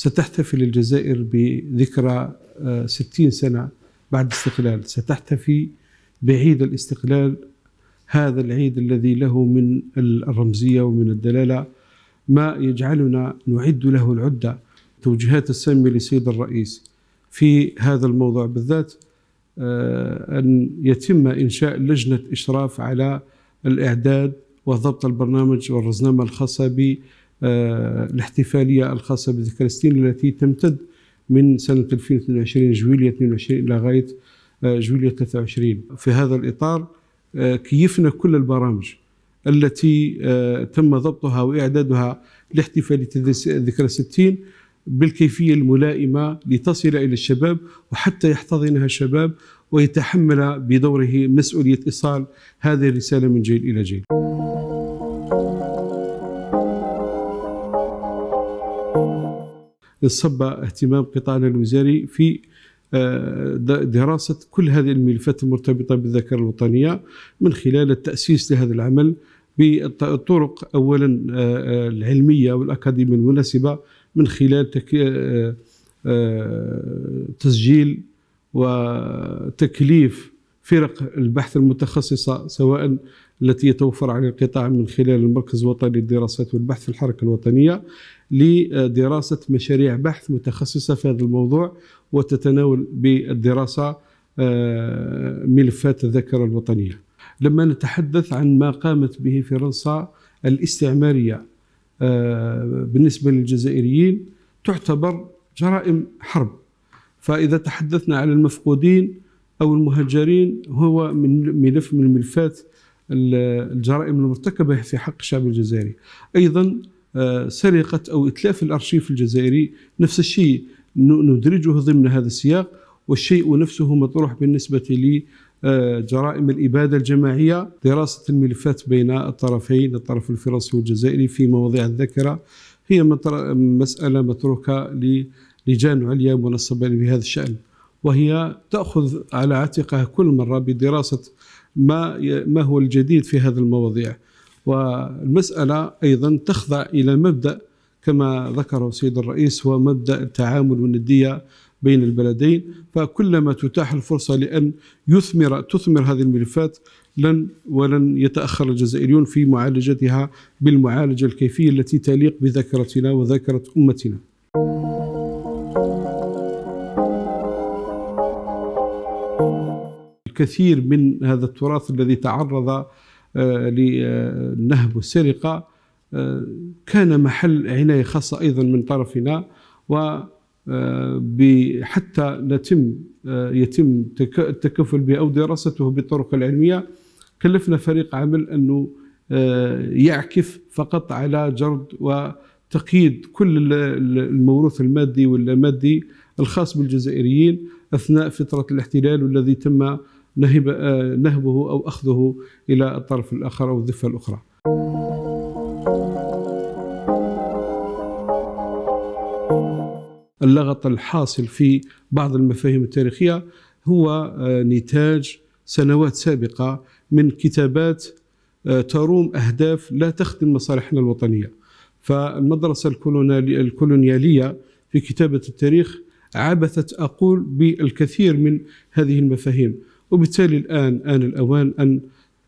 ستحتفل الجزائر بذكرى 60 آه، سنة بعد الاستقلال ستحتفي بعيد الاستقلال هذا العيد الذي له من الرمزية ومن الدلالة ما يجعلنا نعد له العدة توجيهات السامية لسيد الرئيس في هذا الموضوع بالذات آه، أن يتم إنشاء لجنة إشراف على الإعداد وضبط البرنامج والرزنامة الخاصة آه، الاحتفالية الخاصة بذكرى الستين التي تمتد من سنة 2022 جويلية 22 إلى غاية آه، جويلية 23 في هذا الإطار آه، كيفنا كل البرامج التي تم ضبطها وإعدادها لاحتفال ذكرى 60 بالكيفية الملائمة لتصل إلى الشباب وحتى يحتضنها الشباب ويتحمل بدوره مسؤولية إيصال هذه الرسالة من جيل إلى جيل صب اهتمام قطاعنا الوزاري في آه، دراسة كل هذه الملفات المرتبطة بالذاكرة الوطنية من خلال التأسيس لهذا العمل بالطرق أولا آه، آه، العلمية والأكاديمية المناسبة من خلال تسجيل وتكليف فرق البحث المتخصصة سواء التي يتوفر على القطاع من خلال المركز الوطني للدراسات والبحث في الحركة الوطنية لدراسة مشاريع بحث متخصصة في هذا الموضوع وتتناول بالدراسة آه، ملفات الذاكرة الوطنية لما نتحدث عن ما قامت به فرنسا الاستعمارية آه، بالنسبة للجزائريين تعتبر جرائم حرب فإذا تحدثنا عن المفقودين أو المهجرين هو من ملف من الملفات الجرائم المرتكبة في حق الشعب الجزائري أيضا آه، سرقة أو إتلاف الأرشيف الجزائري نفس الشيء ندرجه ضمن هذا السياق والشيء نفسه مطروح بالنسبة لجرائم آه، الإبادة الجماعية دراسة الملفات بين الطرفين الطرف الفرنسي والجزائري في مواضيع الذاكرة هي مسألة متروكة لجان عليا منصبة بهذا الشأن وهي تأخذ على عاتقها كل مرة بدراسة ما ما هو الجديد في هذه المواضيع والمسألة أيضا تخضع إلى مبدأ كما ذكره السيد الرئيس هو مبدأ التعامل والندية بين البلدين فكلما تتاح الفرصة لأن يثمر تثمر هذه الملفات لن ولن يتأخر الجزائريون في معالجتها بالمعالجة الكيفية التي تليق بذاكرتنا وذاكرة أمتنا كثير من هذا التراث الذي تعرض للنهب آه، والسرقة آه، كان محل عناية خاصة أيضا من طرفنا و آه، حتى نتم يتم التكفل به أو دراسته بالطرق العلمية كلفنا فريق عمل أنه يعكف فقط على جرد وتقييد كل الموروث المادي واللامادي الخاص بالجزائريين أثناء فترة الاحتلال والذي تم نهب آه، نهبه أو أخذه إلى الطرف الآخر أو الضفة الأخرى اللغط الحاصل في بعض المفاهيم التاريخية هو آه، نتاج سنوات سابقة من كتابات آه، تروم أهداف لا تخدم مصالحنا الوطنية فالمدرسة الكولونيالية في كتابة التاريخ عبثت أقول بالكثير من هذه المفاهيم وبالتالي الآن آن الأوان أن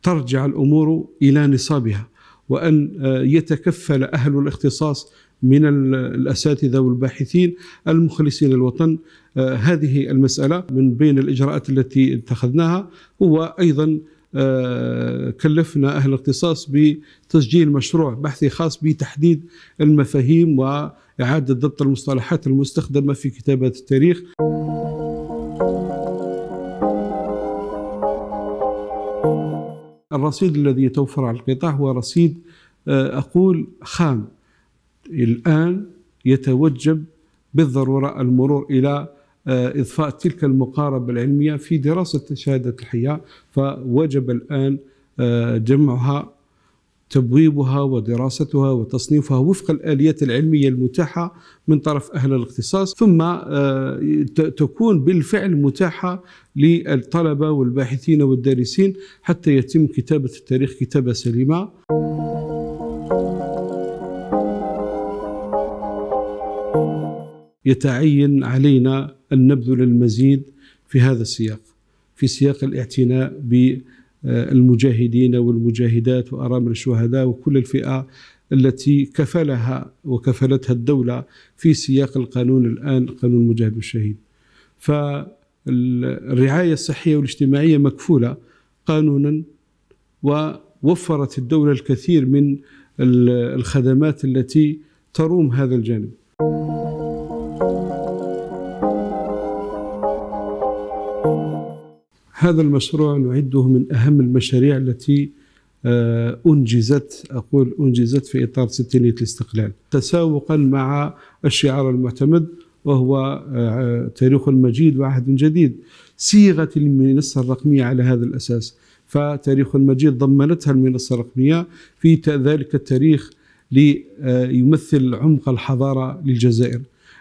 ترجع الأمور إلى نصابها وأن آه، يتكفل أهل الاختصاص من الأساتذة والباحثين المخلصين للوطن آه، هذه المسألة من بين الإجراءات التي اتخذناها هو أيضا آه، كلفنا أهل الاختصاص بتسجيل مشروع بحثي خاص بتحديد المفاهيم وإعادة ضبط المصطلحات المستخدمة في كتابة التاريخ الرصيد الذي يتوفر على القطاع هو رصيد آه، أقول خام الآن يتوجب بالضرورة المرور إلى آه، إضفاء تلك المقاربة العلمية في دراسة شهادة الحياة فوجب الآن آه، جمعها تبويبها ودراستها وتصنيفها وفق الآليات العلمية المتاحة من طرف أهل الاختصاص ثم آه، تكون بالفعل متاحة للطلبة والباحثين والدارسين حتى يتم كتابة التاريخ كتابة سليمة يتعين علينا أن نبذل المزيد في هذا السياق في سياق الاعتناء ب آه، المجاهدين والمجاهدات وأرامل الشهداء وكل الفئة التي كفلها وكفلتها الدولة في سياق القانون الآن قانون المجاهد والشهيد فالرعاية الصحية والاجتماعية مكفولة قانونا ووفرت الدولة الكثير من الخدمات التي تروم هذا الجانب هذا المشروع نعده من أهم المشاريع التي آه، أنجزت أقول أنجزت في إطار ستينية الاستقلال تساوقا مع الشعار المعتمد وهو آه، تاريخ مجيد وعهد جديد صيغت المنصة الرقمية على هذا الأساس فتاريخ المجيد ضمنتها المنصة الرقمية في ذلك التاريخ ليمثل آه، عمق الحضارة للجزائر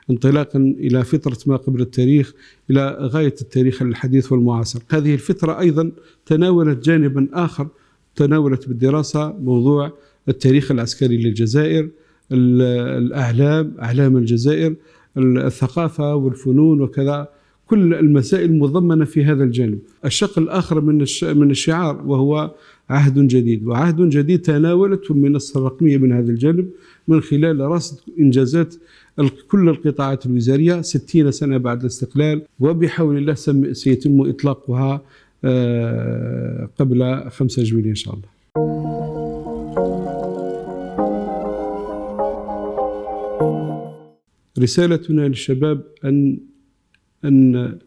انطلاقا إلى فترة ما قبل التاريخ إلى غاية التاريخ الحديث والمعاصر هذه الفترة أيضا تناولت جانبا آخر تناولت بالدراسة موضوع التاريخ العسكري للجزائر الأعلام أعلام الجزائر الثقافة والفنون وكذا كل المسائل مضمنة في هذا الجانب الشق الآخر من من الشعار وهو عهد جديد وعهد جديد تناولته المنصة الرقمية من هذا الجانب من خلال رصد إنجازات كل القطاعات الوزارية 60 سنة بعد الاستقلال وبحول الله سيتم إطلاقها آه، قبل 5 جويلية إن شاء الله رسالتنا للشباب أن أن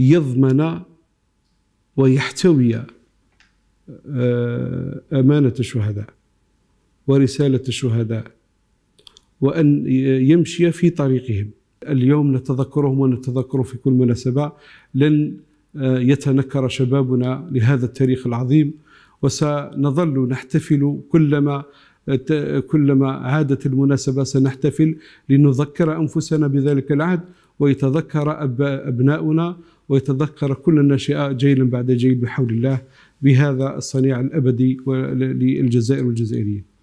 يضمن ويحتوي آه، أمانة الشهداء ورسالة الشهداء وأن يمشي في طريقهم اليوم نتذكرهم ونتذكر في كل مناسبة لن آه، يتنكر شبابنا لهذا التاريخ العظيم وسنظل نحتفل كلما كلما عادت المناسبة سنحتفل لنذكر أنفسنا بذلك العهد ويتذكر أبناؤنا ويتذكر كل الناشئة جيلا بعد جيل بحول الله بهذا الصنيع الأبدي للجزائر والجزائريين